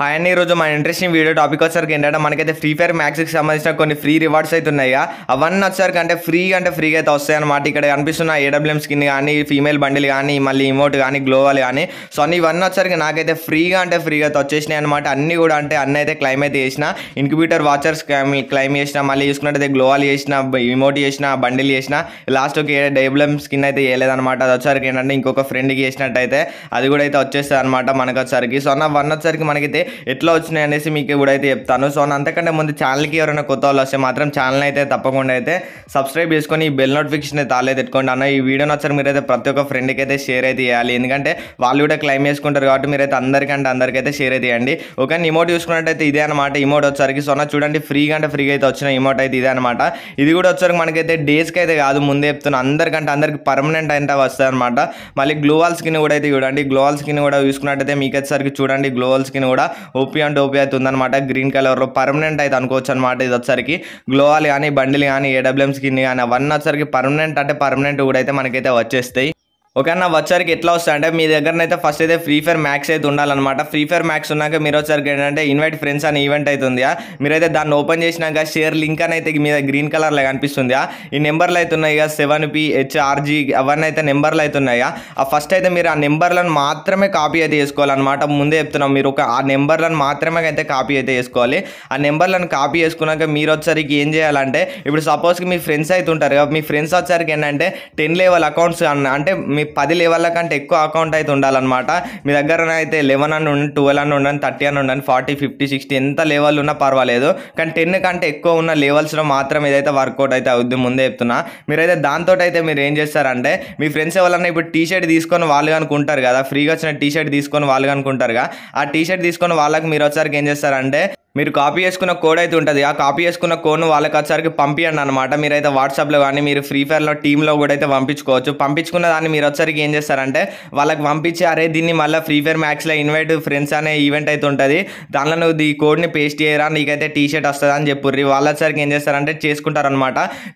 hi అండి ఈరోజు మన ఇంట్రెస్టింగ్ వీడియో టాపిక్ వచ్చరికి ఏంటంటే మనకైతే ఫ్రీ ఫైర్ మ్యాక్స్కి సంబంధించిన కొన్ని ఫ్రీ రివార్డ్స్ అయితే ఉన్నాయా అవన్నీ వచ్చేసరికి అంటే ఫ్రీ అంటే ఫ్రీగా అయితే వస్తాయి అనమాట ఇక్కడ కనిపిస్తున్న ఏడబ్ల్యూఎం స్కిన్ కానీ ఫీమేల్ బండిల్ కానీ మళ్ళీ ఇమోట్ కానీ గ్లోవల్ కానీ సో అన్ని ఇవన్నీ వచ్చేసరికి నాకైతే ఫ్రీగా అంటే ఫ్రీగా అయితే వచ్చేసినాయి అనమాట అన్ని కూడా అంటే అన్ని అయితే క్లైమ్ అయితే చేసిన ఇంక్యుబేటర్ వాచర్స్ క్లైమ్ చేసిన మళ్ళీ చూసుకున్నట్టయితే గ్లోవల్ చేసిన ఇమోట్ చేసిన బండిల్ చేసిన లాస్ట్కి డేబ్లం స్కిన్ అయితే చేయలేదనమాట అది వచ్చేసరికి ఏంటంటే ఇంకొక ఫ్రెండ్కి అయితే అది కూడా అయితే వచ్చేస్తుంది అనమాట మనకు వచ్చేసరికి సో అన్న వన్ వచ్చరికి మనకైతే ఎట్లా వచ్చినాయి అనేసి మీకు కూడా అయితే చెప్తాను సో అంతకంటే ముందు ఛానల్కి ఎవరైనా కొత్త వాళ్ళు వస్తే మాత్రం ఛానల్ అయితే తప్పకుండా అయితే సబ్స్క్రైబ్ చేసుకొని ఈ బెల్ నోటిఫికేషన్ అయితే తాలే పెట్టుకోండి అన్న ఈ వీడియో నచ్చారు అయితే ప్రతి ఒక్క ఫ్రెండ్కి అయితే షేర్ అయితే చేయాలి ఎందుకంటే వాళ్ళు కూడా క్లైమ్ చేసుకుంటారు కాబట్టి మీరైతే అందరికంటే అందరికైతే షేర్ అయితే చేయండి ఓకే ఇమోట్ చూసుకున్నట్టయితే ఇదే అనమాట ఇమోట్ వచ్చరికి సో చూడండి ఫ్రీగా అంటే ఫ్రీగా అయితే వచ్చిన ఇమోట్ అయితే ఇదే అనమాట ఇది కూడా వచ్చరికి మనకైతే డేస్కి అయితే కాదు ముందే చెప్తున్నా అందరికంటే అందరికి పర్మనెంట్ అయితే వస్తుంది అనమాట మళ్ళీ గ్లోవాల్ స్కిన్ కూడా అయితే చూడండి గ్లోవాల్ స్కిన్ కూడా చూసుకున్నట్టయితే మీకు వచ్చేసరికి చూడండి గ్లోవాల్ స్కిన్ కూడా ఓపీ అండ్ ఓపీ అయితే అనమాట గ్రీన్ కలర్లో పర్మనెంట్ అయితే అనుకోవచ్చు అనమాట ఇది వచ్చరికి గ్లోవాలు కానీ బండిలు కానీ ఏడబ్ల్యూఎమ్స్ స్కిన్ కానీ అవన్నీ వచ్చరికి పర్మనెంట్ అంటే పర్మనెంట్ కూడా అయితే మనకైతే వచ్చేస్తాయి ఓకే నా వచ్చరికి ఎట్లా అంటే మీ దగ్గరనైతే ఫస్ట్ అయితే ఫ్రీ ఫైర్ మ్యాక్స్ అయితే ఉండాలన్నమాట ఫ్రీ ఫైర్ మ్యాక్స్ ఉన్నాక మీరు వచ్చరికి ఏంటంటే ఇన్వైట్ ఫ్రెండ్స్ అనే ఈవెంట్ అవుతుందా మీరైతే దాన్ని ఓపెన్ చేసినాక షేర్ లింక్ అని అయితే మీద గ్రీన్ కలర్లో కనిపిస్తుందా ఈ నెంబర్లు అయితే ఉన్నాయి కదా సెవెన్ పి హెచ్ఆర్జీ అవన్నీ అయితే నెంబర్లు అయితే ఉన్నాయా ఆ ఫస్ట్ అయితే మీరు ఆ నెంబర్లను మాత్రమే కాపీ అయితే చేసుకోవాలన్నమాట ముందే చెప్తున్నాం మీరు ఒక ఆ నెంబర్లను మాత్రమే అయితే కాపీ అయితే చేసుకోవాలి ఆ నెంబర్లను కాపీ చేసుకున్నాక మీరు వచ్చరికి ఏం చేయాలంటే ఇప్పుడు సపోజ్కి మీ ఫ్రెండ్స్ అయితే ఉంటారు మీ ఫ్రెండ్స్ వచ్చరికి ఏంటంటే టెన్ లెవెల్ అకౌంట్స్ అంటే మీ పది లెవెల్ల కంటే ఎక్కువ అకౌంట్ అయితే ఉండాలన్నమాట మీ దగ్గర అయితే లెవెన్ అని ఉండండి ట్వెల్వ్ అని ఉండండి థర్టీ అని ఉండండి ఫార్టీ ఫిఫ్టీ సిక్స్టీ ఎంత లెవెల్ ఉన్నా పర్వాలేదు కానీ టెన్ కంటే ఎక్కువ ఉన్న లెవెల్స్లో మాత్రం ఏదైతే వర్కౌట్ అయితే అవుద్ది ముందే చెప్తున్నా మీరైతే దాంతో అయితే మీరు ఏం చేస్తారంటే మీ ఫ్రెండ్స్ ఎవరన్నా ఇప్పుడు టీ షర్ట్ తీసుకొని వాళ్ళు కనుకుంటారు కదా ఫ్రీగా వచ్చిన టీ షర్ట్ తీసుకొని వాళ్ళు కనుకుంటారుగా ఆ టీషర్ట్ తీసుకొని వాళ్ళకి మీరు వచ్చారు ఏం చేస్తారంటే మీరు కాపీ చేసుకున్న కోడ్ అయితే ఉంటుంది ఆ కాపీ చేసుకున్న కోడ్ను వాళ్ళకి వచ్చేసరికి పంపియండి అనమాట మీరైతే వాట్సాప్లో కానీ మీరు ఫ్రీ ఫైర్లో టీంలో కూడా అయితే పంపించుకోవచ్చు పంపించుకున్న దాన్ని మీరు వచ్చరికి ఏం చేస్తారంటే వాళ్ళకి పంపించి అరే దీన్ని మళ్ళీ ఫ్రీ ఫైర్ మ్యాక్స్లో ఇన్వైట్ ఫ్రెండ్స్ అనే ఈవెంట్ అయితే ఉంటుంది దానిలో నువ్వు ఈ కోడ్ని పేస్ట్ చేయరా నీకైతే టీషర్ట్ వస్తుంది అని చెప్పుర్రి వాళ్ళ వచ్చరికి ఏం చేస్తారంటే చేసుకుంటారనమాట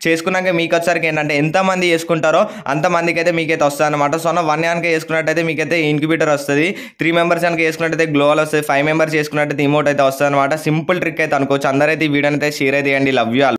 చేసుకున్నాక మీకు వచ్చరికి ఏంటంటే ఎంతమంది చేసుకుంటారో అంతమందికి అయితే మీకైతే వస్తుంది అనమాట సో వన్ ఇయర్కి వేసుకున్నట్టయితే మీకైతే ఇంక్యుబేటర్ వస్తుంది త్రీ మెంబర్స్ కనుక వేసుకున్నట్టయితే గ్లోవల్ వస్తుంది ఫైవ్ మెంబర్స్ వేసుకున్నట్టయితే ఇమోట్ అయితే వస్తుంది అనమాట సింపుల్ ట్రిక్ అయితే అనుకోవచ్చు అందరైతే ఈ వీడియోనైతే షేర్ అయితే చేయండి లవ్ యూ